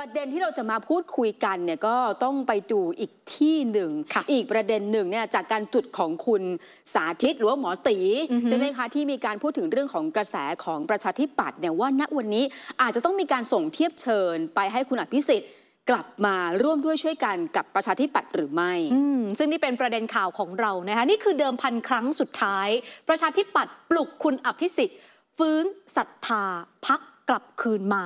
ประเด็นที่เราจะมาพูดคุยกันเนี่ยก็ต้องไปดูอีกที่หนึ่งอีกประเด็นหนึ่งเนี่ยจากการจุดของคุณสาธิตหรือว่าหมอตีใช่ไหมคะที่มีการพูดถึงเรื่องของกระแสของประชาธิปัตย์เนี่ยว่าณวันนี้อาจจะต้องมีการส่งเทียบเชิญไปให้คุณอภิสิทธิ์ กลับมาร่วมด้วยช่วยกันกับประชาธิปัตย์หรือไม่ซึ่งนี่เป็นประเด็นข่าวของเรานะคะนี่คือเดิมพันครั้งสุดท้าย ประชาธิปัตย์ปลุกคุณอภิสิทธิ์ฟื้นศรัทธาพักกลับคืนมา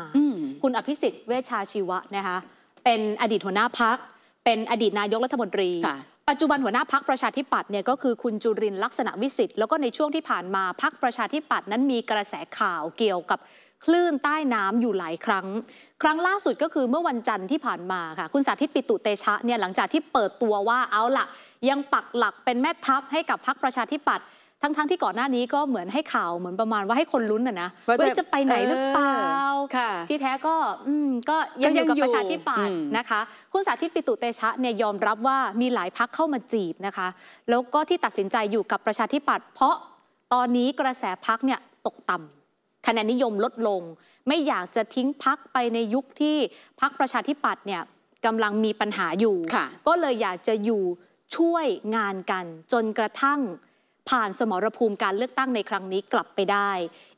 คุณอภิสิทธิ์เวชาชีวะนะคะเป็นอดีตหัวหน้าพักเป็นอดีตนายกรัฐมนตรี ปัจจุบันหัวหน้าพักประชาธิปัตย์เนี่ยก็คือคุณจุรินลักษณะวิสิทธิ์ แล้วก็ในช่วงที่ผ่านมาพักประชาธิปัตย์นั้นมีกระแสข่าวเกี่ยวกับคลื่นใต้น้ำอยู่หลายครั้ง ครั้งล่าสุดก็คือเมื่อวันจันทร์ที่ผ่านมาค่ะคุณสาธิตปิตุเตชะเนี่ยหลังจากที่เปิดตัวว่าเอาละยังปักหลักเป็นแม่ทัพให้กับพักประชาธิปัตย์ทั้งๆทที่ก่อนหน้านี้ก็เหมือนให้ข่าวเหมือนประมาณว่าให้คนลุ้นนะนะว่าจะไปไหนหรือเปล่าที่แท้ก็ก็ยังอยู่กับประชาธิปัตย์นะคะคุณสาธิตปิตุเตชะเนี่ยยอมรับว่ามีหลายพักเข้ามาจีบนะคะ แล้วก็ที่ตัดสินใจอยู่กับประชาธิปัตย์เพราะตอนนี้กระแสพักเนี่ยตกต่ำคะแนนนิยมลดลง ไม่อยากจะทิ้งพักไปในยุคที่พักประชาธิปัตย์เนี่ยกำลังมีปัญหาอยู่ ก็เลยอยากจะอยู่ช่วยงานกันจนกระทั่งผ่านสมรภูมิการเลือกตั้งในครั้งนี้กลับไปได้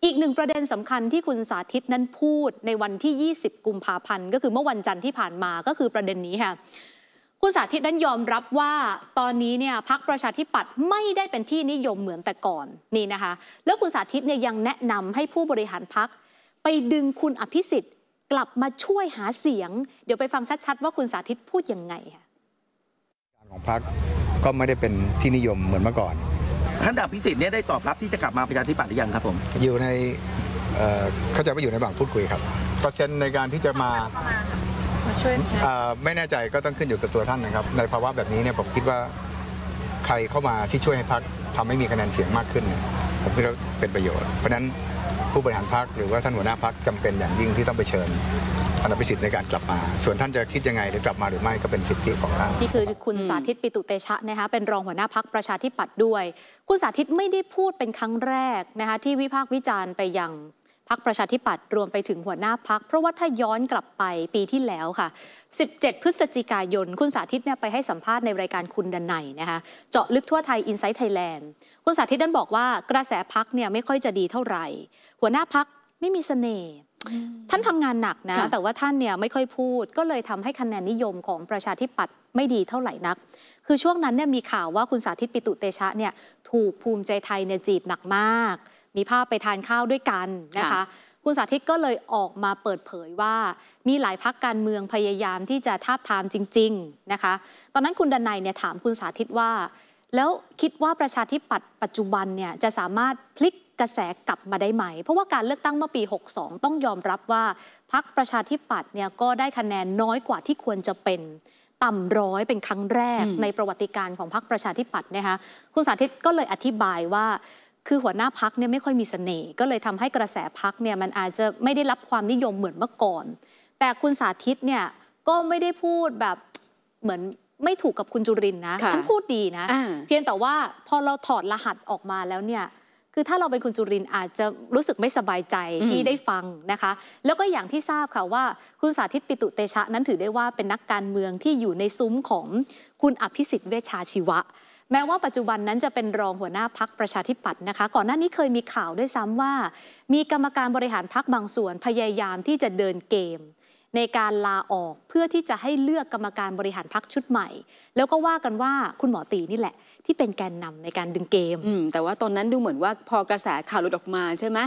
อีกหนึ่งประเด็นสำคัญที่คุณสาธิตนั้นพูดในวันที่ 20กุมภาพันธ์ก็คือเมื่อวันจันทร์ที่ผ่านมาก็คือประเด็นนี้ค่ะคุณสาธิตนั้นยอมรับว่าตอนนี้เนี่ยพักประชาธิปัตย์ไม่ได้เป็นที่นิยมเหมือนแต่ก่อนนี่นะคะแล้วคุณสาธิตเนี่ยยังแนะนำให้ผู้บริหารพักไปดึงคุณอภิสิทธิ์กลับมาช่วยหาเสียงเดี๋ยวไปฟังชัดๆ ว่าคุณสาธิตพูดยังไงค่ะของพักก็ไม่ได้เป็นที่นิยมเหมือนเมื่อก่อนท่านดาบพิสิทธิ์เนี่ยได้ตอบรับที่จะกลับมาประชาธิปัตย์หรือยังครับผมอยู่ในเข้าใจว่าอยู่ในบางพูดคุย ครับเปอร์เซ็นต์ ในการที่จะมาไม่แน่ใจก็ต้องขึ้นอยู่กับตัวท่านนะครับในภาวะแบบนี้เนี่ยผมคิดว่าใครเข้ามาที่ช่วยให้พักทำให้มีคะแนนเสียงมากขึ้นผมคิดว่าเป็นประโยชน์เพราะฉะนั้นผู้บริหารพักหรือว่าท่านหัวหน้าพักจำเป็นอย่างยิ่งที่ต้องไปเชิญอนุพิสิทธิ์ในการกลับมา ส่วนท่านจะคิดยังไงหรือกลับมาหรือไม่ก็เป็นสิทธิของท่านนี่คือคุณสาธิตปิตุเตชะนะคะเป็นรองหัวหน้าพักประชาธิปัตย์ด้วย คุณสาธิตไม่ได้พูดเป็นครั้งแรกนะคะที่วิพากษ์วิจารณ์ไปยังพักประชาธิปัตย์รวมไปถึงหัวหน้าพัก เพราะว่าถ้าย้อนกลับไปปีที่แล้วค่ะ 17 พฤศจิกายน คุณสาธิตเนี่ยไปให้สัมภาษณ์ในรายการคุณดันไนนะคะเจาะลึกทั่วไทยอินไซต์ไทยแลนด์คุณสาธิตนันบอกว่ากระแสพักเนี่ยไม่ค่อยจะดีเท่าไหร่หัวหน้าพักไม่มีสเสน่ห์ท่านทำงานหนักนะ แต่ว่าท่านเนี่ยไม่ค่อยพูด ก็เลยทำให้คะแนนนิยมของประชาธิปัตย์ไม่ดีเท่าไหร่นัก คือช่วงนั้นเนี่ยมีข่าวว่าคุณสาธิตปิตุเตชะเนี่ยถูกภูมิใจไทยเนี่ยจีบหนักมากมีภาพไปทานข้าวด้วยกันนะคะ คุณสาธิตก็เลยออกมาเปิดเผยว่ามีหลายพักการเมืองพยายามที่จะทาบทามจริงๆนะคะ ตอนนั้นคุณดนัยเนี่ยถามคุณสาธิตว่า แล้วคิดว่าประชาธิปัตย์ปัจจุบันเนี่ยจะสามารถพลิกกระแสกลับมาได้ไหม เพราะว่าการเลือกตั้งเมื่อปี 62 ต้องยอมรับว่าพักประชาธิปัตย์เนี่ยก็ได้คะแนนน้อยกว่าที่ควรจะเป็นต่ำร้อยเป็นครั้งแรกในประวัติการของพักประชาธิปัตย์นะคะ คุณสาธิตก็เลยอธิบายว่าคือหัวหน้าพักเนี่ยไม่ค่อยมีเสน่ห์ก็เลยทำให้กระแสพักเนี่ยมันอาจจะไม่ได้รับความนิยมเหมือนเมื่อก่อน แต่คุณสาธิตเนี่ยก็ไม่ได้พูดแบบเหมือนไม่ถูกกับคุณจุรินนะท่านพูดดีนะะเพียงแต่ว่าพอเราถอดรหัสออกมาแล้วเนี่ยคือถ้าเราเป็นคุณจุรินอาจจะรู้สึกไม่สบายใจที่ได้ฟังนะคะ แล้วก็อย่างที่ทราบค่ะว่า คุณสาธิตปิตุเตชะนั้นถือได้ว่าเป็นนักการเมืองที่อยู่ในซุ้มของคุณอภิสิทธิ์เวชชาชีวะแม้ว่าปัจจุบันนั้นจะเป็นรองหัวหน้าพักประชาธิปัตย์นะคะ ก่อนหน้านี้เคยมีข่าวด้วยซ้ำว่า มีกรรมการบริหารพักบางส่วนพยายามที่จะเดินเกมในการลาออกเพื่อที่จะให้เลือกกรรมการบริหารพักชุดใหม่ แล้วก็ว่ากันว่าคุณหมอตีนี่แหละ ที่เป็นแกนนำในการดึงเกมแต่ว่าตอนนั้นดูเหมือนว่าพอกระแสข่าวหลุดออกมาใช่ไหม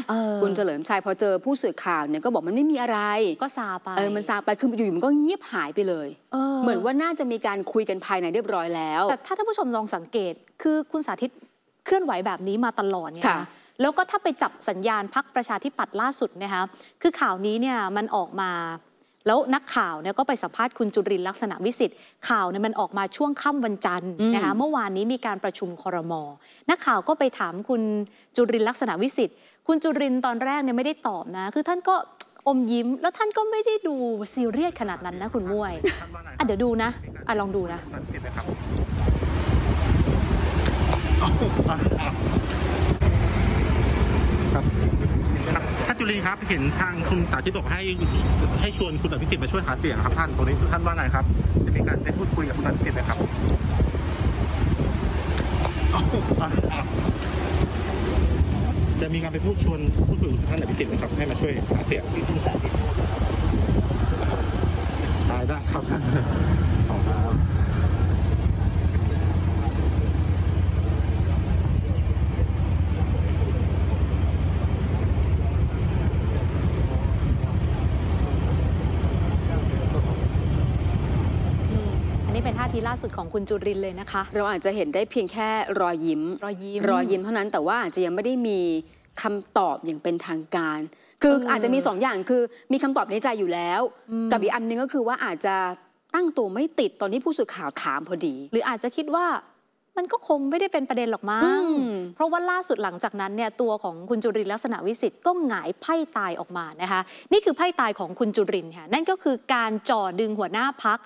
คุณเฉลิมชัยพอเจอผู้สื่อข่าวเนี่ยก็บอกมันไม่มีอะไร ก็ซาไปเออมันซาไปคืออยู่ๆมันก็เงียบหายไปเลยเเหมือนว่าน่าจะมีการคุยกันภายในเรียบร้อยแล้ว แต่ถ้าท่านผู้ชมลองสังเกตคือคุณสาธิตเคลื่อนไหวแบบนี้มาตลอดเนี่ยแล้วก็ถ้าไปจับสัญญาณพักประชาธิปัตย์ล่าสุดนะคะคือข่าวนี้เนี่ยมันออกมาแล้วนักข่าวเนี่ยก็ไปสัมภาษณ์คุณจุรินลักษณะวิสิทธิ์ข่าวเนี่ยมันออกมาช่วงค่ำาวันจันทร์นะคะเมื่อวานนี้มีการประชุมคอรมอ นักข่าวก็ไปถามคุณจุรินลักษณะวิสิทธิ์คุณจุรินตอนแรกเนี่ยไม่ได้ตอบนะ คือท่านก็อมยิ้มแล้วท่านก็ไม่ได้ดูซีเรียสขนาดนั้นนะคุณมวยอ่ะเดี๋ยวดูนะอ่ะลองดูนะครับจุลีครับเห็นทางคุณสาธิตบอกให้ให้ชวนคุณอภิสิทธิ์มาช่วยหาเสียงครับท่านตรงนี้ท่านว่าไงครับจะมีการได้พูดคุยกับคุณอภิสิทธิ์ไหมครับ จะมีการไปพูดชวนพูดคุยกับท่านอภิสิทธิ์ไหมครับให้มาช่วยหาเสียงได้ครับทีล่าสุดของคุณจุรินเลยนะคะเราอาจจะเห็นได้เพียงแค่รอยยิ้มรอยยิ้มรอยยิ้มเท่านั้นแต่ว่าอาจจะยังไม่ได้มีคำตอบอย่างเป็นทางการ คืออาจจะมี 2ออย่างคือมีคำตอบในใจอยู่แล้ว กับอีกอันนึงก็คือว่าอาจจะตั้งตัวไม่ติดตอนที่ผู้สื่อข่าวถามพอดี หรืออาจจะคิดว่ามันก็คงไม่ได้เป็นประเด็นหรอกมั้งเพราะว่าล่าสุดหลังจากนั้นเนี่ย ตัวของคุณจุรินลักษณะวิสิทธ์ก็หงายไพ่ตายออกมานะคะนี่คือไพ่ตายของคุณจุรินค่ะนั่นก็คือการจ่อดึงหัวหน้าพัก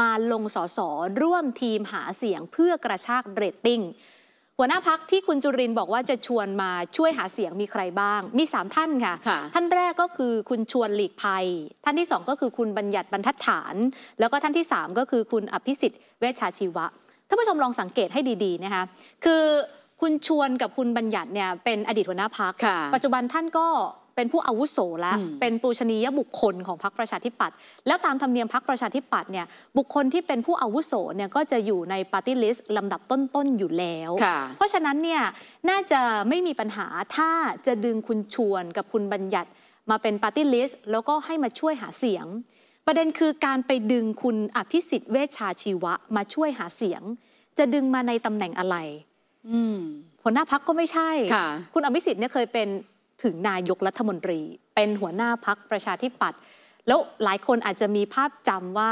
มาลงสสร่วมทีมหาเสียงเพื่อกระชากเรตติ้งหัวหน้าพักที่คุณจุรินบอกว่าจะชวนมาช่วยหาเสียงมีใครบ้าง มี 3 ท่านค่ะคะท่านแรกก็คือคุณชวนหลีกภัย ท่านที่2ก็คือคุณบัญญัติบรรทัดฐาน แล้วก็ท่านที่3ก็คือคุณอภิสิทธิ์เวชชาชีวะท่านผู้ชมลองสังเกตให้ดีๆนะคะคือคุณชวนกับคุณบัญญัติเนี่ยเป็นอดีตหัวหน้าพักปัจจุบันท่านก็เป็นผู้อาวุโสแล้วเป็นปูชนียบุคคลของพรรคประชาธิปัตย์แล้วตามธรรมเนียมพรรคประชาธิปัตย์เนี่ยบุคคลที่เป็นผู้อาวุโสเนี่ยก็จะอยู่ในปาร์ตี้ลิสต์ลำดับต้นๆอยู่แล้ว เพราะฉะนั้นเนี่ยน่าจะไม่มีปัญหาถ้าจะดึงคุณชวนกับคุณบัญญัติมาเป็นปาร์ตี้ลิสต์แล้วก็ให้มาช่วยหาเสียง ประเด็นคือการไปดึงคุณอภิสิทธิ์เวชชาชีวะมาช่วยหาเสียง จะดึงมาในตำแหน่งอะไรหัวหน้าพักก็ไม่ใช่คุณอภิสิทธิ์เนี่ยเคยเป็นถึงนายกรัฐมนตรี เป็นหัวหน้าพักประชาธิปัตย์แล้วหลายคนอาจจะมีภาพจำว่า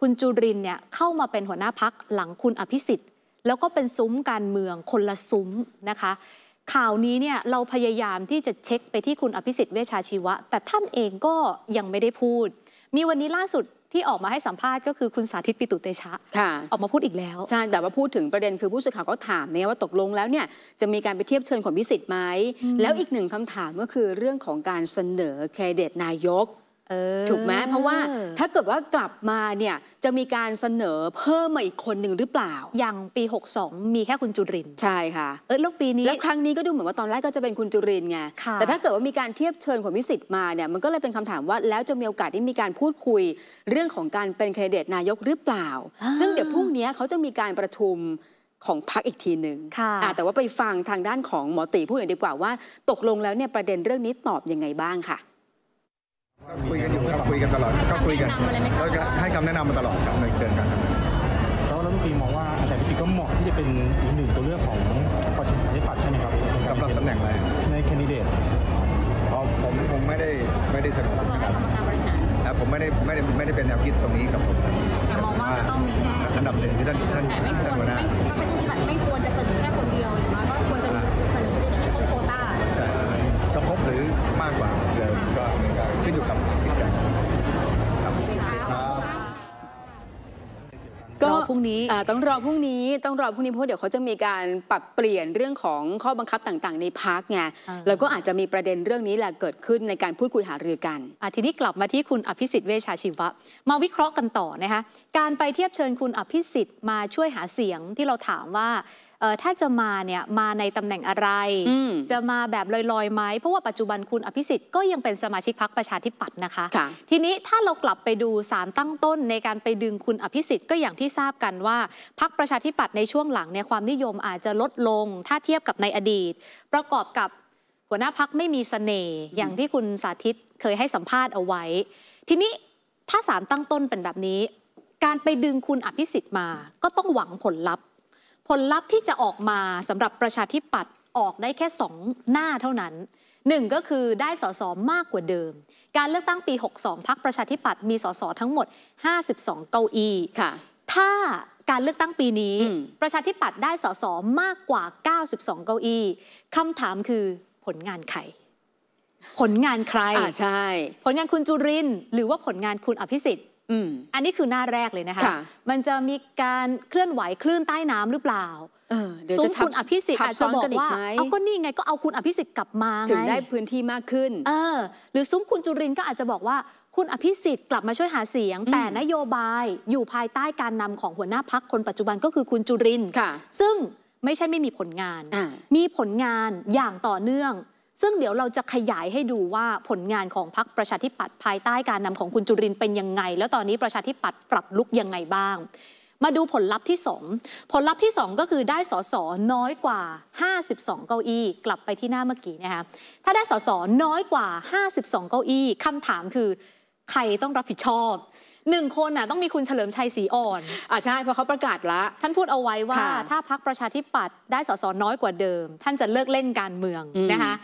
คุณจุรินเนี่ยเข้ามาเป็นหัวหน้าพักหลังคุณอภิสิทธิ์แล้วก็เป็นซุ้มการเมืองคนละซุ้มนะคะ ข่าวนี้เนี่ยเราพยายามที่จะเช็คไปที่คุณอภิสิทธิ์เวชาชีวะแต่ท่านเองก็ยังไม่ได้พูด มีวันนี้ล่าสุดที่ออกมาให้สัมภาษณ์ก็คือ คุณสาธิตปิตุเตชะ ค่ะ ออกมาพูดอีกแล้ว ใช่แต่ว่าพูดถึงประเด็นคือผู้สื่อข่าวก็ถามเนี่ยว่าตกลงแล้วเนี่ย จะมีการไปเทียบเชิญของพิสิทธิ์ไหมแล้วอีกหนึ่งคำถามก็คือเรื่องของการเสนอแคดเดตนายกถูกไหมเพราะว่าถ้าเกิดว่ากลับมาเนี่ย จะมีการเสนอเพิ่มมาอีกคนหนึ่งหรือเปล่า อย่างปี 62 มีแค่คุณจุรินใช่ค่ะเออแล้วปีนี้แล้วครั้งนี้ก็ดูเหมือนว่าตอนแรกก็จะเป็นคุณจุรินไงแต่ถ้าเกิดว่ามีการเทียบเชิญของวิสิทธิ์มาเนี่ยมันก็เลยเป็นคำถามว่าแล้วจะมีโอกาสที่มีการพูดคุยเรื่องของการเป็นคนดิเดตนายกหรือเปล่า ซึ่งเดี๋ยวพรุ่งนี้เขาจะมีการประชุมของพักอีกทีหนึ่งแต่ว่าไปฟังทางด้านของหมอตีพูดอย่างดีกว่าว่าตกลงแล้วเนี่ยประเด็นเรื่องนี้ตอบยังไงบ้างค่ะก็คุยกันอยู่ค็คุยกันตลอดก็คุยกันแล้วก็ให้คำแนะนำมาตลอดครับในเชิงการทำงานแล้วรัฐมนตรีมองว่าอาจารย์พิจิตรก็เหมาะที่จะเป็นอีกหนึ่งตัวเลือกของประชาธิปัตย์ใช่ไหมครับสำหรับตำแหน่งอะไรในแคนดิเดตผมผมไม่ได้ไม่ได้สนับสนุนครับผมไม่ได้ไม่ได้ไม่ได้เป็นแนวคิดตรงนี้ครับผมแต่มองว่าจะต้องมีแค่อันดับหนึ่งท่ท่านท่านท่านหัวหน้าไม่ควรจะเสนอแค่คนเดียวอ่านก็ควรจะะครบหรือมากกว่าเดิมก็ขึ้นอยู่กับกิจกรรมก็พรุ่งนี้ต้องรอพรุ่งนี้ต้องรอพรุ่งนี้เพราะเดี๋ยวเขาจะมีการปรับเปลี่ยนเรื่องของข้อบังคับต่างๆ ในพักไงแล้วก็อาจจะมีประเด็นเรื่องนี้แหละเกิดขึ้นในการพูดคุยหารือกันทีนี้กลับมาที่คุณอภิสิทธิ์เวชาชีวะ มาวิเคราะห์กันต่อนะคะการไปเทียบเชิญคุณอภิสิทธิ์มาช่วยหาเสียงที่เราถามว่าถ้าจะมาเนี่ยมาในตำแหน่งอะไรจะมาแบบลอยๆไหมเพราะว่าปัจจุบันคุณอภิสิทธิ์ก็ยังเป็นสมาชิกพักประชาธิปัตย์นะคะคะ ทีนี้ถ้าเรากลับไปดูสารตั้งต้น ในการไปดึงคุณอภิสิทธิ์ก็อย่างที่ทราบกันว่าพักประชาธิปัตย์ในช่วงหลังเนี่ยความนิยมอาจจะลดลง ถ้าเทียบกับในอดีต ประกอบกับหัวหน้าพักไม่มีสเสน่ห์อย่างที่คุณสาธิตเคยให้สัมภาษณ์เอาไว้ ทีนี้ถ้าสารตั้งต้นเป็นแบบนี้ การไปดึงคุณอภิสิทธิ์มาก็ต้องหวังผลลัพธ์ผลลัพธ์ที่จะออกมาสำหรับประชาธิปัตย์ออกได้แค่ 2 หน้าเท่านั้นหนึ่งก็คือได้สสมากกว่าเดิม การเลือกตั้งปี 62พักประชาธิปัตย์มีสสทั้งหมด 52 เก้าอี้ค่ะ ถ้าการเลือกตั้งปีนี้ประชาธิปัตย์ได้สสมากกว่า 92 เก้าอี้คำถามคือผลงานใครผลงานใครอ่าใช่ ผลงานคุณจุรินหรือว่าผลงานคุณอภิสิทธิอันนี้คือหน้าแรกเลยนะคะ มันจะมีการเคลื่อนไหวคลื่นใต้น้ำหรือเปล่าซุ้มคุณอภิสิทธิ์อาจจะบอกว่าเอาก็นี่ไงก็เอาคุณอภิสิทธิ์กลับมาถึงได้พื้นที่มากขึ้น เออหรือซุ้มคุณจุรินก็อาจจะบอกว่า คุณอภิสิทธิ์กลับมาช่วยหาเสียง แต่นโยบายอยู่ภายใต้การนำของหัวหน้าพักคนปัจจุบันก็คือคุณจุรินค่ะซึ่งไม่ใช่ไม่มีผลงาน มีผลงานอย่างต่อเนื่องซึ่งเดี๋ยวเราจะขยายให้ดูว่าผลงานของพรรคประชาธิปัตย์ภายใต้การนำของคุณจุรินเป็นยังไง แล้วตอนนี้ประชาธิปัตย์ปรับลุกยังไงบ้าง มาดูผลลัพธ์ที่2ผลลัพธ์ที่2ก็คือได้สสน้อยกว่า 52 เก้าอี้ กลับไปที่หน้าเมื่อกี้นะคะถ้าได้สสน้อยกว่า 52 เก้าอี้คำถามคือใครต้องรับผิดชอบหนึ่งคนน่ะต้องมีคุณเฉลิมชัยศรีอ่อนอ่าใช่เพราะเขาประกาศละท่านพูดเอาไว้ว่า ถ้าพักประชาธิปัตย์ได้สสน้อยกว่าเดิม ท่านจะเลิกเล่นการเมืองนะคะ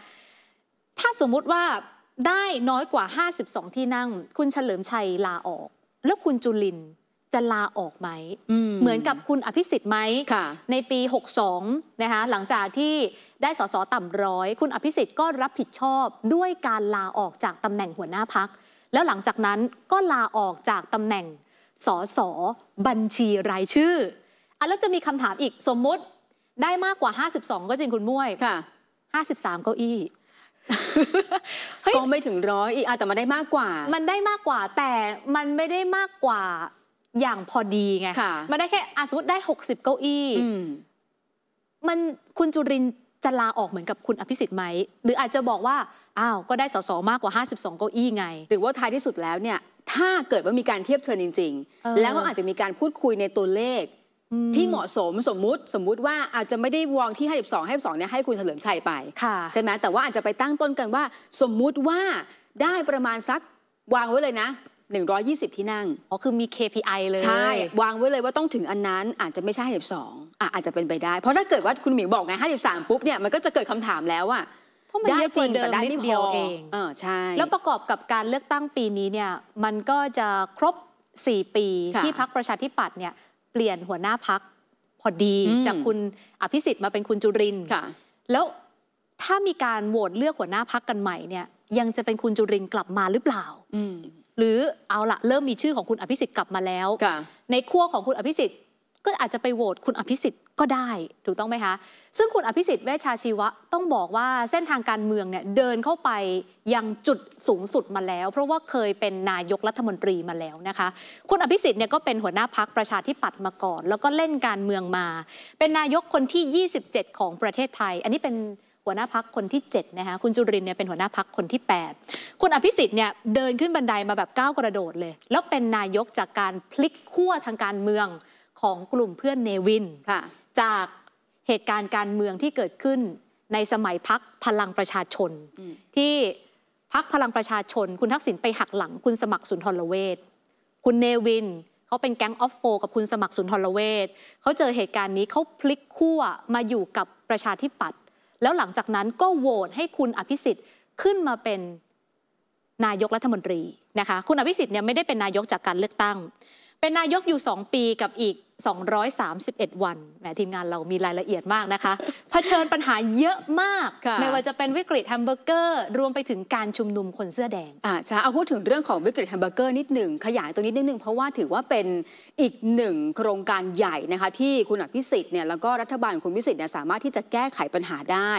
ถ้าสมมุติว่าได้น้อยกว่า 52 ที่นั่ง คุณเฉลิมชัยลาออก แล้วคุณจุลินจะลาออกไหมมเหมือนกับคุณอภิสิทธิ์ไหมในปี62นะคะหลังจากที่ได้สสต่ำร้อย คุณอภิสิทธิ์ก็รับผิดชอบด้วยการลาออกจากตำแหน่งหัวหน้าพักแล้วหลังจากนั้นก็ลาออกจากตำแหน่งสสบัญชีรายชื่ออแล้วจะมีคำถามอีกสมมุติได้มากกว่า 52 ก็จริงคุณมุ้ย53เก้าอี้ก็ไม่ถึงร้อยอีกแต่มันได้มากกว่า มันได้มากกว่าแต่มันไม่ได้มากกว่าอย่างพอดีไงมันได้แค่อสมมติได้ 60 เก้าอี้มันคุณจุรินจะลาออกเหมือนกับคุณอภิสิทธิ์ไหมหรืออาจจะบอกว่าอ้าวก็ได้สสมากกว่า 52 เก้าอี้ไง หรือว่าท้ายที่สุดแล้วเนี่ย ถ้าเกิดว่ามีการเทียบเชิญจริงๆแล้วก็อาจจะมีการพูดคุยในตัวเลขที่เหมาะสมสมมุติสมมุติว่าอาจจะไม่ได้วองที่ให้้2อ2เนี่ยให้คุณเฉลิมชัยไป ใช่ไหมแต่ว่าอาจจะไปตั้งต้นกันว่า สมมุติว่าได้ประมาณสักวางไว้เลยนะ 120 ที่นั่งอ๋อคือมี KPI เลยใช่วางไว้เลยว่าต้องถึงอันนั้นอาจจะไม่ใช่ 52อ่ะอาจจะเป็นไปได้ เพราะถ้าเกิดว่าคุณหมิบอกไง 53 ปุ๊บ เนี่ย มันก็จะเกิดคำถามแล้วอะได้จริงแต่ได้ไม่พอเองเออใช่แล้วประกอบกับการเลือกตั้งปีนี้เนี่ยมันก็จะครบ 4 ปีที่พักประชาธิปัตย์เนี่ยเปลี่ยนหัวหน้าพักพอดีจากคุณอภิสิทธิ์มาเป็นคุณจุรินค่ะ แล้วถ้ามีการโหวตเลือกหัวหน้าพักกันใหม่เนี่ยยังจะเป็นคุณจุรินกลับมาหรือเปล่า หรือเอาละเริ่มมีชื่อของคุณอภิสิทธิ์กลับมาแล้วในขั้วของคุณอภิสิทธิ์ ก็อาจจะไปโหวตคุณอภิสิทธิก็ได้ถูกต้องไหมคะ ซึ่งคุณอภิสิทธิ์เวชชาชีวะต้องบอกว่าเส้นทางการเมืองเนี่ยเดินเข้าไปยังจุดสูงสุดมาแล้ว เพราะว่าเคยเป็นนายกรัฐมนตรีมาแล้วนะคะคุณอภิสิทธิ์เนี่ยก็เป็นหัวหน้าพักประชาธิปัตย์มาก่อน แล้วก็เล่นการเมืองมา เป็นนายกคนที่ 27 ของประเทศไทย อันนี้เป็นหัวหน้าพักคนที่7นะคะคุณจุรินเนี่ยเป็นหัวหน้าพักคนที่ 8คุณอภิสิทธิ์เนี่ยเดินขึ้นบันไดมาแบบก้าวกระโดดเลย แล้วเป็นนายกจากการพลิกขั้วทางการเมืองของกลุ่มเพื่อนเนวินค่ะจากเหตุการณ์การเมืองที่เกิดขึ้นในสมัยพักพลังประชาชน ที่พักพลังประชาชน คุณทักษิณไปหักหลัง คุณสมัครสุนทรเวชคุณเนวินเขาเป็นแก๊งออฟโฟกับคุณสมัครสุนทรเวชเขาเจอเหตุการณ์นี้เขาพลิกขั้วมาอยู่กับประชาธิปัตย์แล้วหลังจากนั้นก็โหวตให้คุณอภิสิทธิ์ขึ้นมาเป็นนายกรัฐมนตรีนะคะคุณอภิสิทธิ์เนี่ยไม่ได้เป็นนายกจากการเลือกตั้ง เป็นนายกอยู่ 2 ปีกับอีก231 วันแหมทีมงานเรามีรายละเอียดมากนะคะเผชิญปัญหาเยอะมากไม่ว่าจะเป็นวิกฤตแฮมเบอร์เกอร์รวมไปถึงการชุมนุมคนเสื้อแดงอ่าใช่เอาพูดถึงเรื่องของวิกฤตแฮมเบอร์เกอร์นิดหนึ่งขยายตัวนิดนิดหนึ่งเพราะว่าถือว่าเป็นอีกหนึ่งโครงการใหญ่นะคะที่คุณอภิสิทธิ์เนี่ยแล้วก็รัฐบาลคุณพิสิทธิ์เนี่ยสามารถที่จะแก้ไขปัญหาได้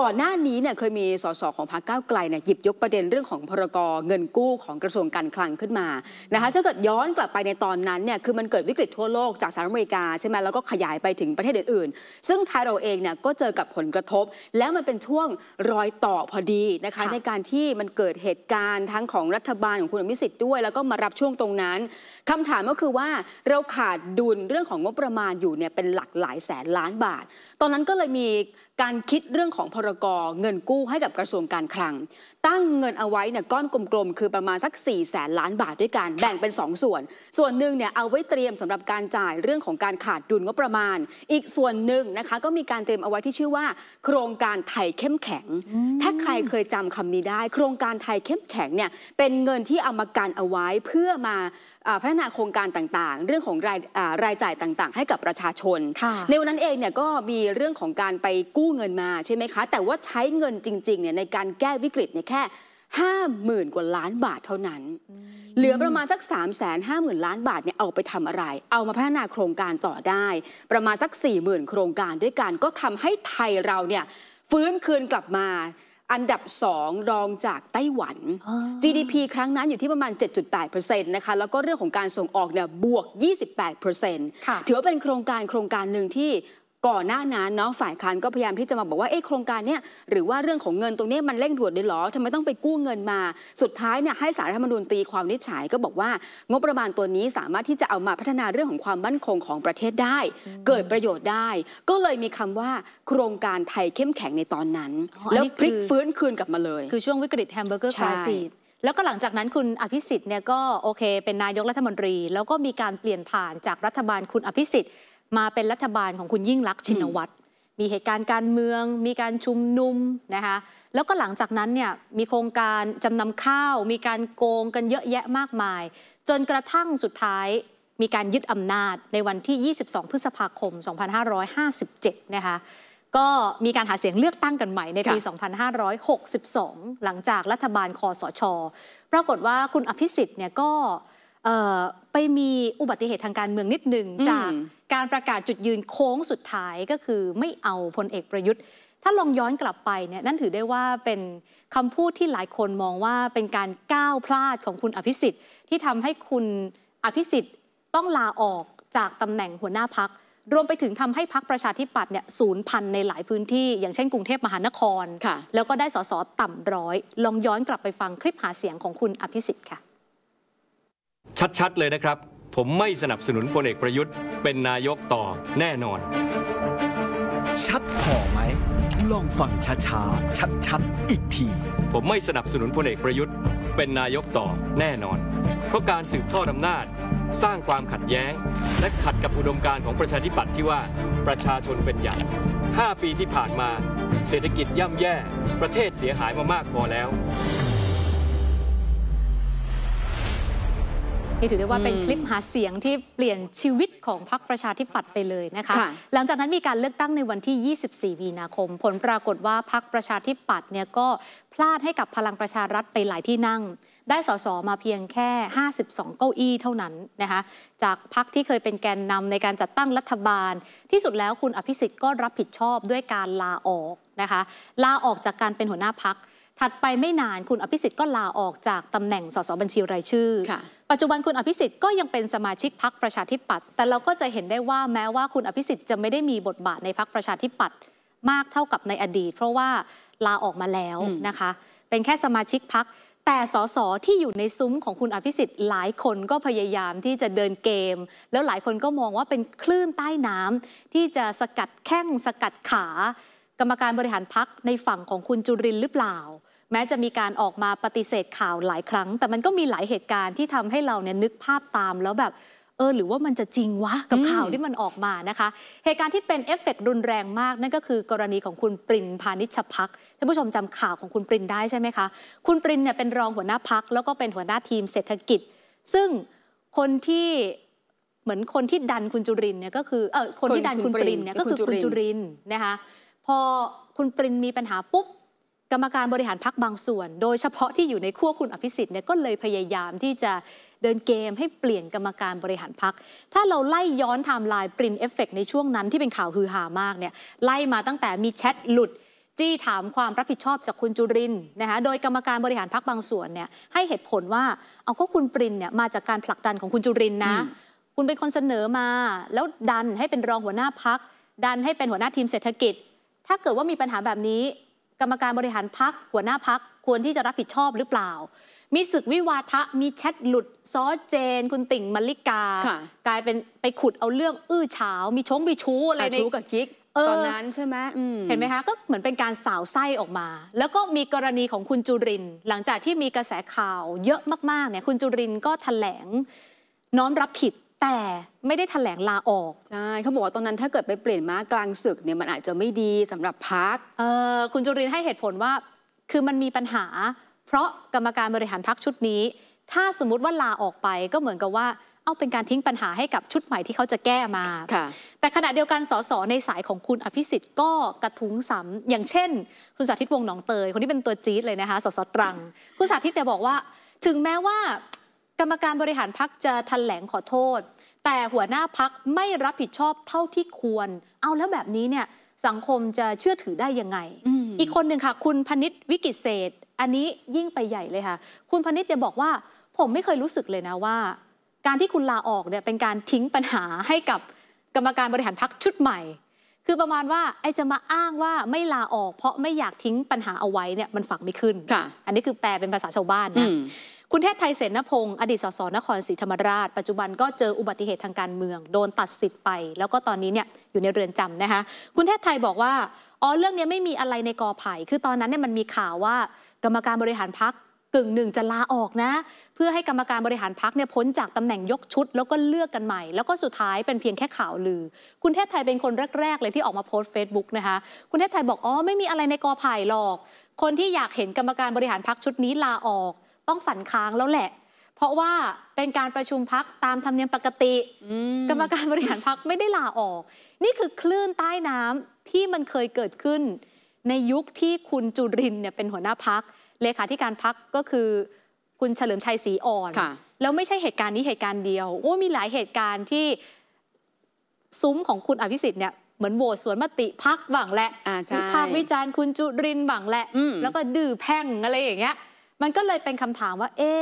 ก่อนหน้านี้เนี่ยเคยมีสสของพรรคก้าวไกลเนี่ยหยิบยกประเด็นเรื่องของพรกรเงินกู้ของกระทรวงการคลังขึ้นมานะคะถ้าเกิดย้อนกลับไปในตอนนั้นเนี่ยคือมันเกิดวิกฤตทั่วโลกจากสหรัฐอเมริกาใช่ไหมแล้วก็ขยายไปถึงประเทศอื่นๆซึ่งไทยเราเองเนี่ยก็เจอกับผลกระทบแล้วมันเป็นช่วงรอยต่อพอดีนะคะในการที่มันเกิดเหตุการณ์ทั้งของรัฐบาลของคุณอมิสิทธิ์ด้วยแล้วก็มารับช่วงตรงนั้น คำถามก็คือว่าเราขาดดุลเรื่องของงบประมาณอยู่เนี่ยเป็นหลักหลายแสนล้านบาท ตอนนั้นก็เลยมีการคิดเรื่องของพรกรเงินกู้ให้กับกระทรวงการคลัง ตั้งเงินเอาไว้เนี่ยก้อนกลมๆ คือประมาณสัก4ี่แสนล้านบาทด้วยกัน แบ่งเป็น2 ส่วน ส่วนหนึ่งเนี่ยเอาไว้เตรียมสำหรับการจ่ายเรื่องของการขาดดุลงบประมาณ อีกส่วนหนึ่งนะคะก็มีการเตรียมเอาไว้ที่ชื่อว่า โครงการไทยเข้มแข็งถ้ารเคยจำคำนี้ได้ โครงการไทยเข้มแข็งเนี่ยเป็นเงินที่เอามากันเอาไว้เพื่อมาพัฒนาโครงการต่าง ๆ เรื่องของรายรายจ่ายต่าง ๆ ให้กับประชาชน ในวันนั้นเองเนี่ยก็มีเรื่องของการไปกู้เงินมา ใช่ไหมคะ แต่ว่าใช้เงินจริงๆเนี่ยในการแก้วิกฤตเนี่ยแค่ห้าหมื่นกว่าล้านบาทเท่านั้นเหลือประมาณ สัก3ามแสนห้าหมื่นล้านบาทเนี่ยเอาไปทำอะไรเอามาพัฒนาโครงการต่อได้ ประมาณสัก4ี่หมื่นโครงการด้วยกันก็ทำให้ไทยเราเนี่ยฟื้นคืนกลับมาอันดับสองรองจากไต้หวัน GDP ครั้งนั้นอยู่ที่ประมาณ 7.8%นะคะ แล้วก็เรื่องของการส่งออกเนี่ยบวก 28%ถือว่าเป็นโครงการโครงการหนึ่งที่ก่อนหน้านั้นเนาะฝ่ายค้านก็พยายามที่จะมาบอกว่าเอ๊ะโครงการเนี้ยหรือว่าเรื่องของเงินตรงนี้มันเร่งด่วนเลยหรอทำไมต้องไปกู้เงินมาสุดท้ายเนี่ยให้สารธรรมนูญตีความนิจฉัย ก็บอกว่า งบประมาณตัวนี้สามารถที่จะเอามาพัฒนาเรื่องของความมั่นคงของประเทศได้ เกิดประโยชน์ได้ ก็เลยมีคำว่า โครงการไทยเข้มแข็งในตอนนั้น แล้วพลิกฟื้นคืนกลับมาเลย คือช่วงวิกฤตแฮมเบอร์เกอร์คราซีแล้วก็หลังจากนั้นคุณอภิสิทธิ์เนี่ยก็โอเค เป็นนายกรัฐมนตรี แล้วก็มีการเปลี่ยนผ่านจากรัฐบาลคุณอภิสิทธิ์มาเป็นรัฐบาลของคุณยิ่งรักชินวัตร มีเหตุการณ์การเมือง มีการชุมนุมนะคะ แล้วก็หลังจากนั้นเนี่ย มีโครงการจำนำข้าว มีการโกงกันเยอะแยะมากมาย จนกระทั่งสุดท้ายมีการยึดอำนาจในวันที่ 22 พฤษภาคม 2557นะคะ ก็มีการหาเสียงเลือกตั้งกันใหม่ในปี2562หลังจากรัฐบาลคอสชปรากฏว่าคุณอภิสิทธิ์เนี่ยก็ไปมีอุบัติเหตุทางการเมืองนิดหนึ่งจากการประกาศจุดยืนโค้งสุดท้ายก็คือ ไม่เอาพลเอกประยุทธ์ ถ้าลองย้อนกลับไปเนี่ยนั่นถือได้ว่าเป็นคำพูดที่หลายคนมองว่าเป็นการก้าวพลาดของคุณอภิสิทธิ์ ที่ทำให้คุณอภิสิทธิ์ต้องลาออกจากตำแหน่งหัวหน้าพักรวมไปถึงทำให้พักประชาธิปัตย์เนี่ยสูญพันในหลายพื้นที่อย่างเช่นกรุงเทพมหานคร แล้วก็ได้สสต่ำร้อยลองย้อนกลับไปฟังคลิปหาเสียงของคุณอภิสิทธิ์ค่ะชัดๆเลยนะครับผมไม่สนับสนุนพลเอกประยุทธ์ เป็นนายกต่อแน่นอน ชัดพอไหมลองฟังช้าๆชัดๆอีกที ผมไม่สนับสนุนพลเอกประยุทธ์ เป็นนายกต่อแน่นอน เพราะการสืบทอดอำนาจ สร้างความขัดแย้ง และขัดกับอุดมการณ์ของประชาธิปัตย์ที่ว่าประชาชนเป็นใหญ่5ปีที่ผ่านมา เศรษฐกิจย่ำแย่ ประเทศเสียหายมามากพอแล้วนี่ถือได้ว่าเป็นคลิปหาเสียงที่เปลี่ยนชีวิตของพรรคประชาธิปัตย์ไปเลยนะคะคะ หลังจากนั้นมีการเลือกตั้งในวันที่ 24 มีนาคม ผลปรากฏว่าพรรคประชาธิปัตย์เนี่ยก็พลาดให้กับพลังประชารัฐไปหลายที่นั่ง ได้สสมาเพียงแค่ 52 เก้าอี้เท่านั้นนะคะ จากพรรคที่เคยเป็นแกนนำในการจัดตั้งรัฐบาล ที่สุดแล้วคุณอภิสิทธิ์ก็รับผิดชอบด้วยการลาออกนะคะ ลาออกจากการเป็นหัวหน้าพรรคถัดไปไม่นานคุณอภิสิทธิ์ก็ลาออกจากตำแหน่งสสบัญชีรายชื่อ ปัจจุบันคุณอภิสิทธิ์ก็ยังเป็นสมาชิกพักประชาธิปัตย์ แต่เราก็จะเห็นได้ว่าแม้ว่าคุณอภิสิทธิ์จะไม่ได้มีบทบาทในพักประชาธิปัตย์มากเท่ากับในอดีต เพราะว่าลาออกมาแล้วนะคะ เป็นแค่สมาชิกพัก แต่สสที่อยู่ในซุ้มของคุณอภิสิทธิ์หลายคนก็พยายามที่จะเดินเกม แล้วหลายคนก็มองว่าเป็นคลื่นใต้น้ำ ที่จะสกัดแข้งสกัดขากรรมการบริหารพักในฝั่งของคุณจุรินหรือเปล่า แม้จะมีการออกมาปฏิเสธข่าวหลายครั้ง แต่มันก็มีหลายเหตุการณ์ที่ทำให้เราเนี่ยนึกภาพตามแล้วแบบ เออหรือว่ามันจะจริงวะกับข่าวที่มันออกมานะคะเหตุการณ์ที่เป็นเอฟเฟกรุนแรงมากนั่นก็คือ กรณีของคุณปรินพาณิชพักท่านผู้ชมจำข่าวของคุณปรินได้ใช่ไหมคะคุณปรินเนี่ยเป็นรองหัวหน้าพักแล้วก็เป็นหัวหน้าทีมเศรษฐกิจ ซึ่งคนที่เหมือนคนที่ดันคุณจุรินเนี่ยก็คือเออคนที่ดันคุณปรินเนี่ยก็คือคุณจุรินนะคะพอคุณปรินมีปัญหาปุ๊บกรรมการบริหารพักบางส่วน โดยเฉพาะที่อยู่ในขั้วคุณอภิสิทธิ์เนี่ยก็เลยพยายามที่จะเดินเกม ให้เปลี่ยนกรรมการบริหารพักถ้าเราไล่ย้อนไทม์ไลน์ปรินเอฟเฟกในช่วงนั้นที่เป็นข่าวฮือฮามากเนี่ยไล่มาตั้งแต่มีแชทหลุดจี้ถามความรับผิดชอบจากคุณจุรินนะคะโดยกรรมการบริหารพักบางส่วนเนี่ยให้เหตุผลว่าเอาก็คุณปรินเนี่ยมาจากการผลักดันของคุณจุรินนะคุณเป็นคนเสนอมา แล้วดันให้เป็นรองหัวหน้าพักดันให้เป็นหัวหน้าทีมเศรษฐกิจถ้าเกิดว่ามีปัญหาแบบนี้ กรรมการบริหารพักหัวหน้าพักควรที่จะรับผิดชอบหรือเปล่า มีศึกวิวาทะ มีแชทหลุดซอสเจน คุณติ่งมลิกา กลายเป็นไปขุดเอาเรื่องอื้อเฉามีชงมีชู้อะไรในชู้กับกิ๊กตอนนั้นใช่ไหมเห็นไหมคะ ก็เหมือนเป็นการสาวไส้ออกมา แล้วก็มีกรณีของคุณจุรินหลังจากที่มีกระแสข่าวเยอะมากๆเนี่ยคุณจุรินก็ถแถลงน้อมรับผิดแต่ไม่ได้ถแถลงลาออกใช่เขาบอกว่าตอนนั้นถ้าเกิดไปเปลี่ยนม้ากลางศึกเนี่ยมันอาจจะไม่ดีสำหรับพักเออคุณจุรินให้เหตุผลว่าคือมันมีปัญหา เพราะกรรมการบริหารพักชุดนี้ ถ้าสมมติว่าลาออกไป ก็เหมือนกับว่าเอาเป็นการทิ้งปัญหาให้กับชุดใหม่ที่เขาจะแก้มาแต่ขณะเดียวกันสสในสายของคุณอภิสิทธิ์ก็กระทุ้งซ้ำอย่างเช่น คุณสาธิตวงหนองเตยคนที่เป็นตัวจี๊ดเลยนะคะสสตรังคุณสาธิตเนี่ยบอกว่า ถึงแม้ว่ากรรมการบริหารพักจะแถลงขอโทษ แต่หัวหน้าพักไม่รับผิดชอบเท่าที่ควร เอาแล้วแบบนี้เนี่ยสังคมจะเชื่อถือได้ยังไงออีกคนหนึ่งค่ะ คุณพนิษวิกิเศษอันนี้ยิ่งไปใหญ่เลยค่ะ คุณพนิษเนี่ยบอกว่า ผมไม่เคยรู้สึกเลยนะว่า การที่คุณลาออกเนี่ยเป็นการทิ้งปัญหาให้กับกรรมการบริหารพักชุดใหม่ คือประมาณว่าไอจะมาอ้างว่าไม่ลาออก เพราะไม่อยากทิ้งปัญหาเอาไว้เนี่ยมันฝังไม่ขึ้น อันนี้คือแปลเป็นภาษาชาวบ้านนะคุณเทศไทยเสนพงศ์อดีตสสนครศรีธรรมราชปัจจุบันก็เจออุบัติเหตุทางการเมือง โดนตัดสิทธิ์ไปแล้วก็ตอนนี้เนี่ยอยู่ในเรือนจำนะคะคุณเทศไทยบอกว่าอ๋อเรื่องนี้ไม่มีอะไรในกอไผ่คือตอนนั้นเนี่ยมันมีข่าวว่ากรรมการบริหารพักกึ่งหนึ่งจะลาออกนะ เพื่อให้กรรมการบริหารพักเนี่ยพ้นจากตำแหน่งยกชุด แล้วก็เลือกกันใหม่แล้วก็สุดท้ายเป็นเพียงแค่ข่าวลือ คุณเทศไทยเป็นคนแรกๆเลยที่ออกมาโพสต์เฟซบุ๊กนะคะคุณเทศไทยบอกอ๋อไม่มีอะไรในกอไผ่หรอก คนที่อยากเห็นกรรมการบริหารพักชุดนี้ลาออกต้องฝันค้างแล้วแหละ เพราะว่าเป็นการประชุมพักตามธรรมเนียมปกติ กรรมการบริหารพักไม่ได้ลาออก นี่คือคลื่นใต้น้ำที่มันเคยเกิดขึ้น ในยุคที่คุณจุรินเนี่ยเป็นหัวหน้าพักเลขาธิการพักก็คือคุณเฉลิมชัยศรีอ่อน แล้วไม่ใช่เหตุการณ์นี้เหตุการณ์เดียว โอ้ มีหลายเหตุการณ์ที่ซุ้มของคุณอภิสิทธิ์เนี่ยเหมือนโหวตสวนมติพักบังแหละวิพากษ์วิจารณ์คุณจุรินบังแหละ แล้วก็ดื้อแพ่งอะไรอย่างเงี้ยมันก็เลยเป็นคำถามว่าเอ๊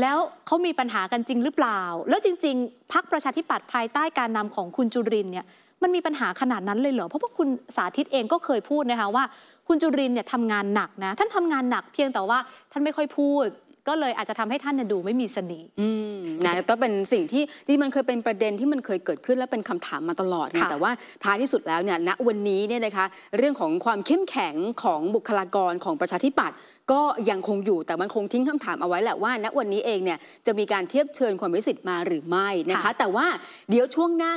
แล้วเขามีปัญหากันจริงหรือเปล่า แล้วจริง ๆพักประชาธิปัตย์ภายใต้การนำของคุณจุรินเนี่ยมันมีปัญหาขนาดนั้นเลยเหรอเพราะว่าคุณสาธิตเองก็เคยพูดนะคะว่า คุณจุรินเนี่ยทำงานหนักนะท่านทำงานหนักเพียงแต่ว่าท่านไม่ค่อยพูดก็เลยอาจจะทำให้ท่านดูไม่มีเสน่ห์นะก็เป็นสิ่งที่จริงมันเคยเป็นประเด็นที่มันเคยเกิดขึ้นและเป็นคำถามมาตลอด แต่ว่าท้ายที่สุดแล้วเนี่ยณวันนี้เนี่ยนะคะ เรื่องของความเข้มแข็งของบุคลากรของประชาธิปัตย์ก็ยังคงอยู่แต่มันคงทิ้งคำถามเอาไว้แหละว่า ณวันนี้เองเนี่ยจะมีการเทียบเชิญคนวิสิทธิ์มาหรือไม่นะคะ แต่ว่าเดี๋ยวช่วงหน้า